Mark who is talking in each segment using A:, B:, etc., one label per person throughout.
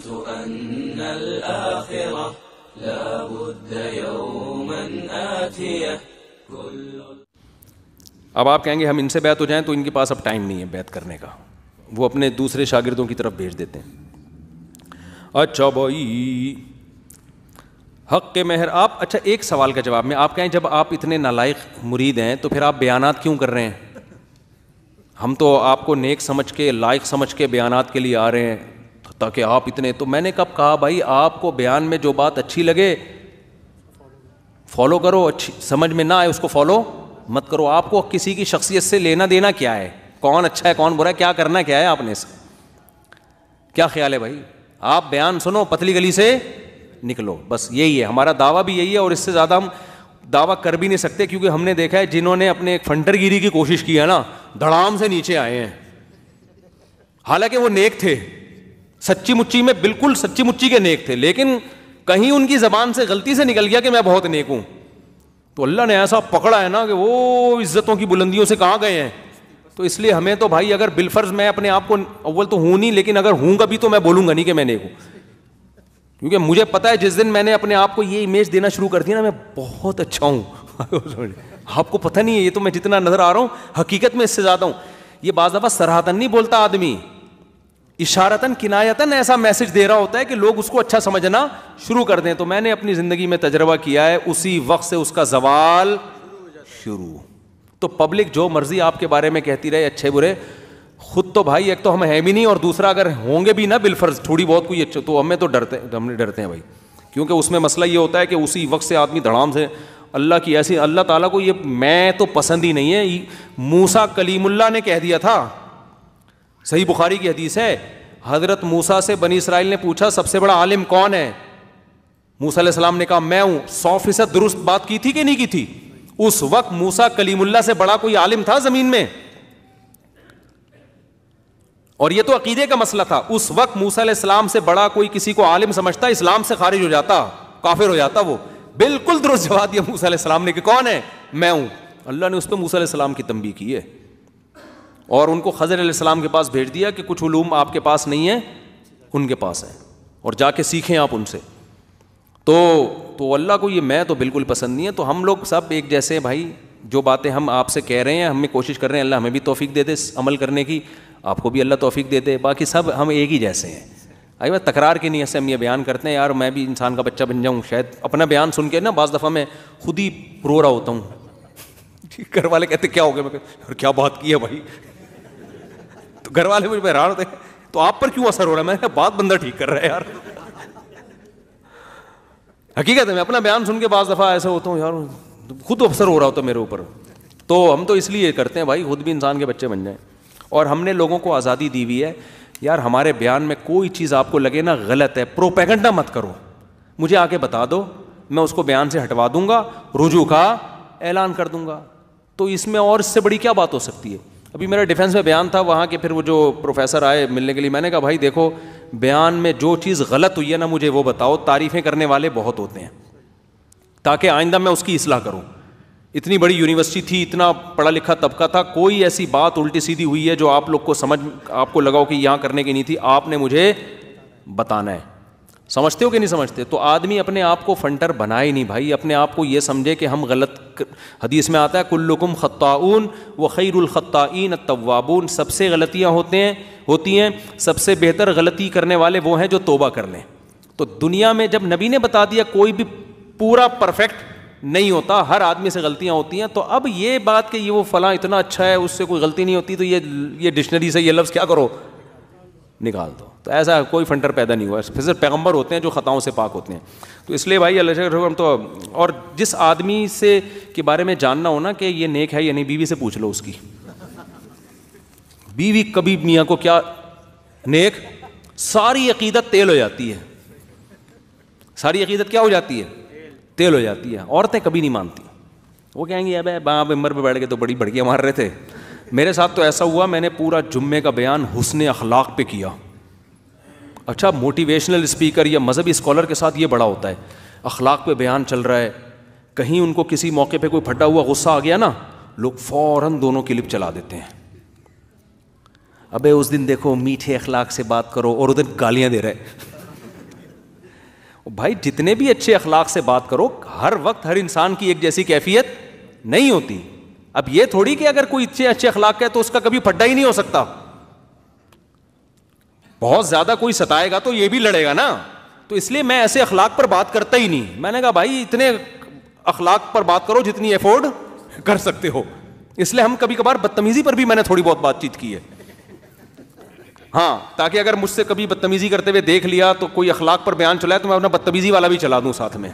A: ظننت أن الآخرة لا بد يوما آتية
B: كل अब आप कहेंगे हम इनसे बैत हो जाएं तो इनके पास अब टाइम नहीं है बैत करने का वो अपने दूसरे शागिर्दों की तरफ भेज देते हैं अच्छा भाई हक के मेहर आप अच्छा एक सवाल का जवाब में आप कहें जब आप इतने नालायक मुरीद हैं तो फिर आप बयानात क्यों कर रहे हैं हम तो आपको नेक समझ के लायक समझ के बयानात के लिए आ रहे हैं ताकि आप इतने तो मैंने कब कहा भाई आपको बयान में जो बात अच्छी लगे फॉलो करो अच्छी समझ में ना आए उसको फॉलो मत करो आपको किसी की शख्सियत से लेना देना क्या है कौन अच्छा है कौन बुरा है क्या करना क्या है आपने से क्या ख्याल है भाई आप बयान सुनो पतली गली से निकलो बस यही है हमारा दावा भी यही है और इससे ज़्यादा हम दावा कर भी नहीं सकते क्योंकि हमने देखा है जिन्होंने अपने एक फंटरगिरी की कोशिश की है ना धड़ाम से नीचे आए हैं हालांकि वो नेक थे सच्ची मुच्ची में बिल्कुल सच्ची मुच्ची के नेक थे लेकिन कहीं उनकी जबान से गलती से निकल गया कि मैं बहुत नेक हूं तो अल्लाह ने ऐसा पकड़ा है ना कि वो इज्जतों की बुलंदियों से कहाँ गए हैं तो इसलिए हमें तो भाई अगर बिलफर्ज मैं अपने आप को अव्वल तो हूं नहीं लेकिन अगर हूँगा भी तो मैं बोलूंगा नहीं कि मैं नेक हूं क्योंकि मुझे पता है जिस दिन मैंने अपने आप को ये इमेज देना शुरू कर दिया ना मैं बहुत अच्छा हूँ आपको पता नहीं है ये तो मैं जितना नजर आ रहा हूं हकीकत में इससे ज़्यादा हूँ ये बाज दफ़ा सराहतन नहीं बोलता आदमी इशारतन किनायतन ऐसा मैसेज दे रहा होता है कि लोग उसको अच्छा समझना शुरू कर दें तो मैंने अपनी ज़िंदगी में तजर्बा किया है उसी वक्त से उसका जवाल शुरू तो पब्लिक जो मर्ज़ी आपके बारे में कहती रहे अच्छे बुरे खुद तो भाई एक तो हम हैं भी नहीं और दूसरा अगर होंगे भी ना बिलफर्ज थोड़ी बहुत कोई अच्छे तो हमें तो डरते तो हमने डरते हैं भाई क्योंकि उसमें मसला ये होता है कि उसी वक्त से आदमी धड़ाम से अल्लाह की ऐसी अल्लाह ताला को ये मैं तो पसंद ही नहीं है मूसा कलीमुल्ला ने कह दिया था सही बुखारी की हदीस है हजरत मूसा से बनी इसराइल ने पूछा सबसे बड़ा आलिम कौन है मूसा सलाम ने कहा मैं हूं सौ फीसद दुरुस्त बात की थी कि नहीं की थी उस वक्त मूसा कलीमुल्ला से बड़ा कोई आलिम था जमीन में और यह तो अकीदे का मसला था उस वक्त मूसा सलाम से बड़ा कोई किसी को आलिम समझता इस्लाम से खारिज हो जाता काफिर हो जाता वो बिल्कुल दुरुस्त जवाब दिया मूसा सलाम ने कि कौन है मैं हूं अल्लाह ने उस पर मूसा सलाम की तंबी की है और उनको खजर सलाम के पास भेज दिया कि कुछ ूम आपके पास नहीं है उनके पास है और जाके सीखें आप उनसे तो तो अल्लाह को ये मैं तो बिल्कुल पसंद नहीं है तो हम लोग सब एक जैसे भाई जो बातें हम आपसे कह रहे हैं हमें कोशिश कर रहे हैं अल्लाह हमें भी तोफ़ी दे दे अमल करने की आपको भी अल्लाह तोफ़ी दे दे बाकी सब हम एक ही जैसे हैं आई बात तकरार की नीयत से हम ये बयान करते हैं यार मैं भी इंसान का बच्चा बन जाऊँ शायद अपना बयान सुन के ना बज़ दफ़ा मैं खुद ही रो रहा होता हूँ घर वाले कहते क्या हो गया मैं क्या बात की है भाई घर वाले मुझे हैरान होते तो आप पर क्यों असर हो रहा है मैंने बात बंदा ठीक कर रहा है यार हकीकत है मैं अपना बयान सुन के बाद दफ़ा ऐसे होता हूँ यार खुद असर हो रहा होता मेरे ऊपर तो हम तो इसलिए करते हैं भाई खुद भी इंसान के बच्चे बन जाए और हमने लोगों को आज़ादी दी हुई है यार हमारे बयान में कोई चीज़ आपको लगे ना गलत है प्रोपेगेंडा मत करो मुझे आके बता दो मैं उसको बयान से हटवा दूंगा रुजू का ऐलान कर दूंगा तो इसमें और इससे बड़ी क्या बात हो सकती है अभी मेरा डिफेंस में बयान था वहाँ के फिर वो जो प्रोफेसर आए मिलने के लिए मैंने कहा भाई देखो बयान में जो चीज़ गलत हुई है ना मुझे वो बताओ तारीफ़ें करने वाले बहुत होते हैं ताकि आइंदा मैं उसकी इसलाह करूँ इतनी बड़ी यूनिवर्सिटी थी इतना पढ़ा लिखा तबका था कोई ऐसी बात उल्टी सीधी हुई है जो आप लोग को समझ आपको लगाओ कि यहाँ करने की नहीं थी आपने मुझे बताना है समझते हो कि नहीं समझते तो आदमी अपने आप को फंटर बनाए नहीं भाई अपने आप को ये समझे कि हम गलत हदीस में आता है कुल्लुकुम खत्ताउन व खैरखत्ताइन तवाबून सबसे गलतियाँ होते हैं होती हैं सबसे बेहतर गलती करने वाले वो हैं जो तोबा कर लें तो दुनिया में जब नबी ने बता दिया कोई भी पूरा परफेक्ट नहीं होता हर आदमी से गलतियाँ होती हैं तो अब ये बात कि ये वो फलां इतना अच्छा है उससे कोई गलती नहीं होती तो ये ये डिक्शनरी से ये लफ्ज़ क्या करो निकाल दो तो ऐसा कोई फंटर पैदा नहीं हुआ फिर सर पैगम्बर होते हैं जो ख़ताओं से पाक होते हैं तो इसलिए भाई अल्लाह हम तो और जिस आदमी से के बारे में जानना हो ना कि ये नेक है या नहीं बीवी से पूछ लो उसकी बीवी कभी मियाँ को क्या नेक सारी अकीदत तेल हो जाती है सारी अकीदत क्या हो जाती है तेल, हो जाती है औरतें कभी नहीं मानती वो कहेंगी अब बाप मेम्बर पर बैठ गए तो बड़ी भड़कियाँ मार रहे थे मेरे साथ तो ऐसा हुआ मैंने पूरा जुम्मे का बयान हुसन अखलाक पे किया अच्छा मोटिवेशनल स्पीकर या मजहबी स्कॉलर के साथ ये बड़ा होता है अखलाक पे बयान चल रहा है कहीं उनको किसी मौके पे कोई फटा हुआ गुस्सा आ गया ना लोग फ़ौर दोनों क्लिप चला देते हैं अबे उस दिन देखो मीठे अखलाक से बात करो और उधर गालियाँ दे रहे भाई जितने भी अच्छे अखलाक से बात करो हर वक्त हर इंसान की एक जैसी कैफियत नहीं होती अब यह थोड़ी कि अगर कोई इतने अच्छे अखलाक है तो उसका कभी फड्डा ही नहीं हो सकता बहुत ज्यादा कोई सताएगा तो ये भी लड़ेगा ना तो इसलिए मैं ऐसे अखलाक पर बात करता ही नहीं मैंने कहा भाई इतने अखलाक पर बात करो जितनी अफोर्ड कर सकते हो इसलिए हम कभी कभार बदतमीजी पर भी मैंने थोड़ी बहुत बातचीत की है हाँ ताकि अगर मुझसे कभी बदतमीजी करते हुए देख लिया तो कोई अखलाक पर बयान चलाए तो मैं अपना बदतमीजी वाला भी चला दूं साथ में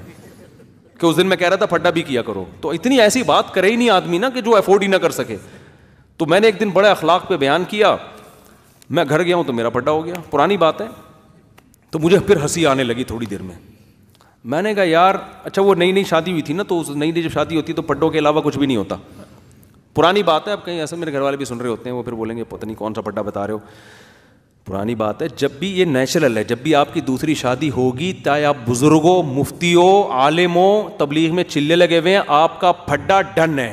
B: कि उस दिन मैं कह रहा था फड्डा भी किया करो तो इतनी ऐसी बात करे ही नहीं आदमी ना कि जो अफोर्ड ही ना कर सके तो मैंने एक दिन बड़े अखलाक पे बयान किया मैं घर गया हूँ तो मेरा फड्डा हो गया पुरानी बात है तो मुझे फिर हंसी आने लगी थोड़ी देर में मैंने कहा यार अच्छा वो नई नई शादी हुई थी ना तो उस नई नई जब शादी होती तो पड्डों के अलावा कुछ भी नहीं होता पुरानी बात है अब कहीं ऐसे मेरे घर वाले भी सुन रहे होते हैं वो फिर बोलेंगे पता नहीं कौन सा पड्डा बता रहे हो पुरानी बात है जब भी ये नेचुरल है जब भी आपकी दूसरी शादी होगी चाहे आप बुजुर्गो मुफ्तियों आलिमो तबलीग में चिल्ले लगे हुए हैं आपका फड्डा डन है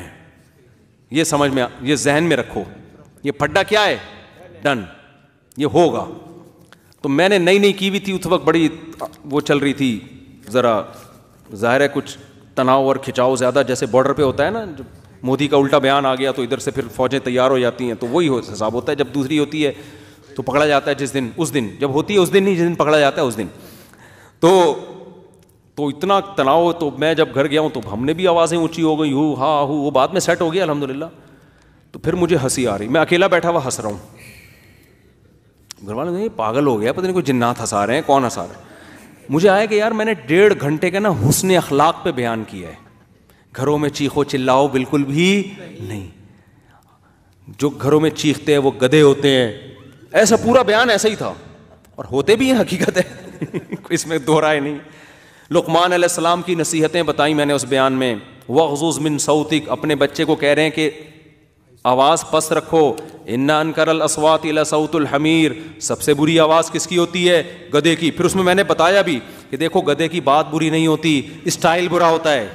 B: ये समझ में ये जहन में रखो ये फड्डा क्या है डन ये होगा तो मैंने नई नई की हुई थी उस वक्त बड़ी वो चल रही थी ज़रा जाहिर है कुछ तनाव और खिंचाव ज़्यादा जैसे बॉर्डर पे होता है ना जब मोदी का उल्टा बयान आ गया तो इधर से फिर फौजें तैयार हो जाती हैं तो वही हो हिसाब होता है जब दूसरी होती है तो पकड़ा जाता है जिस दिन उस दिन जब होती है उस दिन नहीं जिस दिन पकड़ा जाता है उस दिन तो तो इतना तनाव तो मैं जब घर गया हूँ तो हमने भी आवाज़ें ऊंची हो गई हूँ हा हूँ वो बाद में सेट हो गया अलहमदिल्ला तो फिर मुझे हंसी आ रही मैं अकेला बैठा हुआ हंस रहा हूँ घर वाले ये पागल हो गया पता नहीं कोई जिन्नात हंसा रहे हैं कौन हंसा रहे मुझे आया कि यार मैंने डेढ़ घंटे का ना हुसन अखलाक पे बयान किया है घरों में चीखो चिल्लाओ बिल्कुल भी नहीं जो घरों में चीखते हैं वो गधे होते हैं ऐसा पूरा बयान ऐसा ही था और होते भी हैं हकीकत है इसमें दोहराए नहीं लुकमान सलाम की नसीहतें बताई मैंने उस बयान में वजुज मिन सऊतिक अपने बच्चे को कह रहे हैं कि आवाज़ पस रखो इन्ना अनकरल असवात सऊतुल हमीर सबसे बुरी आवाज़ किसकी होती है गधे की फिर उसमें मैंने बताया भी कि देखो गधे की बात बुरी नहीं होती स्टाइल बुरा होता है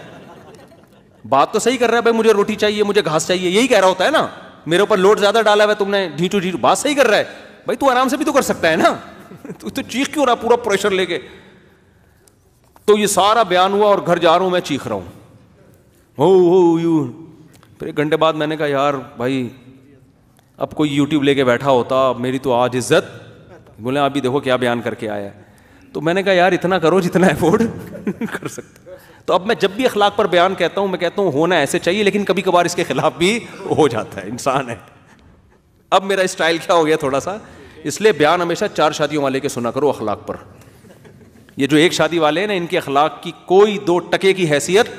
B: बात तो सही कर रहा है भाई मुझे रोटी चाहिए मुझे घास चाहिए यही कह रहा होता है ना मेरे ऊपर लोड ज़्यादा डाला हुआ है तुमने ढीटू ढीटू बात सही कर रहा है भाई तू आराम से भी तो कर सकता है ना तू तो चीख क्यों रहा पूरा प्रेशर लेके तो ये सारा बयान हुआ और घर जा रहा हूं मैं चीख रहा हूं हो हो यू फिर एक घंटे बाद मैंने कहा यार भाई अब कोई यूट्यूब लेके बैठा होता मेरी तो आज इज्जत बोले अभी देखो क्या बयान करके आया है तो मैंने कहा यार इतना करो जितना अफोर्ड कर सकते तो अब मैं जब भी अखलाक पर बयान कहता हूँ मैं कहता हूँ होना ऐसे चाहिए लेकिन कभी कभार इसके खिलाफ भी हो जाता है इंसान है अब मेरा स्टाइल क्या हो गया थोड़ा सा इसलिए बयान हमेशा चार शादियों वाले के सुना करो अखलाक पर ये जो एक शादी वाले हैं ना इनके अखलाक की कोई दो टके की हैसियत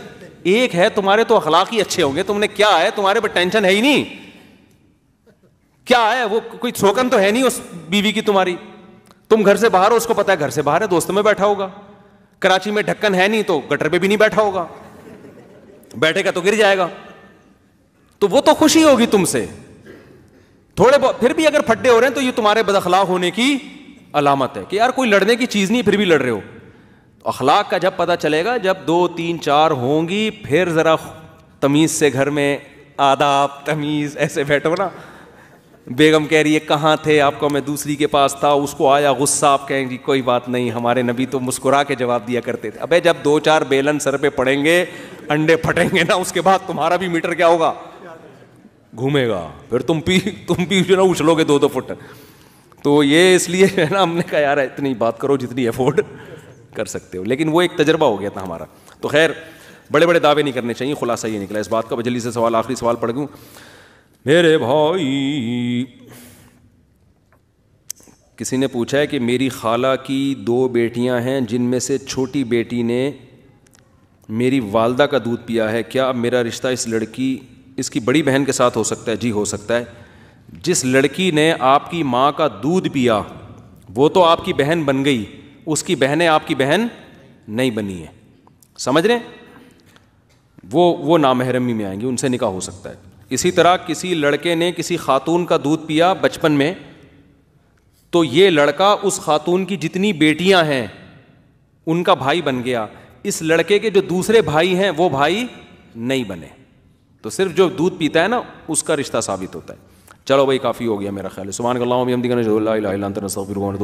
B: एक है तुम्हारे तो अखलाक ही अच्छे होंगे तुमने क्या है तुम्हारे पर टेंशन है ही नहीं क्या है वो कोई शोकन तो है नहीं उस बीवी की तुम्हारी तुम घर से बाहर हो उसको पता है घर से बाहर है दोस्तों में बैठा होगा कराची में ढक्कन है नहीं तो गटर पर भी नहीं बैठा होगा बैठेगा तो गिर जाएगा तो वो तो खुशी होगी तुमसे थोड़े बहुत फिर भी अगर फटे हो रहे हैं तो ये तुम्हारे बदखलाक होने की अलामत है कि यार कोई लड़ने की चीज़ नहीं फिर भी लड़ रहे हो तो अखलाक का जब पता चलेगा जब दो तीन चार होंगी फिर ज़रा तमीज़ से घर में आदाब तमीज़ ऐसे बैठो ना बेगम कह रही है कहाँ थे आपको मैं दूसरी के पास था उसको आया गुस्सा आप कहेंगे कोई बात नहीं हमारे नबी तो मुस्कुरा के जवाब दिया करते थे अबे जब दो चार बेलन सर पे पड़ेंगे अंडे फटेंगे ना उसके बाद तुम्हारा भी मीटर क्या होगा घूमेगा फिर तुम पी तुम भी जो ना उछलोगे दो दो फुट तो ये इसलिए है ना हमने कहा यार इतनी बात करो जितनी अफोर्ड कर सकते हो लेकिन वो एक तजर्बा हो गया था हमारा तो खैर बड़े बड़े दावे नहीं करने चाहिए खुलासा ये निकला इस बात का जल्दी से सवाल आखिरी सवाल पढ़ गूँ मेरे भाई किसी ने पूछा है कि मेरी खाला की दो बेटियां हैं जिनमें से छोटी बेटी ने मेरी वालदा का दूध पिया है क्या मेरा रिश्ता इस लड़की इसकी बड़ी बहन के साथ हो सकता है जी हो सकता है जिस लड़की ने आपकी माँ का दूध पिया वो तो आपकी बहन बन गई उसकी बहनें आपकी बहन नहीं बनी है समझ रहे वो वो नामहरमी में आएंगी उनसे निकाह हो सकता है इसी तरह किसी लड़के ने किसी खातून का दूध पिया बचपन में तो ये लड़का उस खातून की जितनी बेटियां हैं उनका भाई बन गया इस लड़के के जो दूसरे भाई हैं वो भाई नहीं बने तो सिर्फ जो दूध पीता है ना उसका रिश्ता साबित होता है चलो भाई काफ़ी हो गया मेरा ख्याल सुबह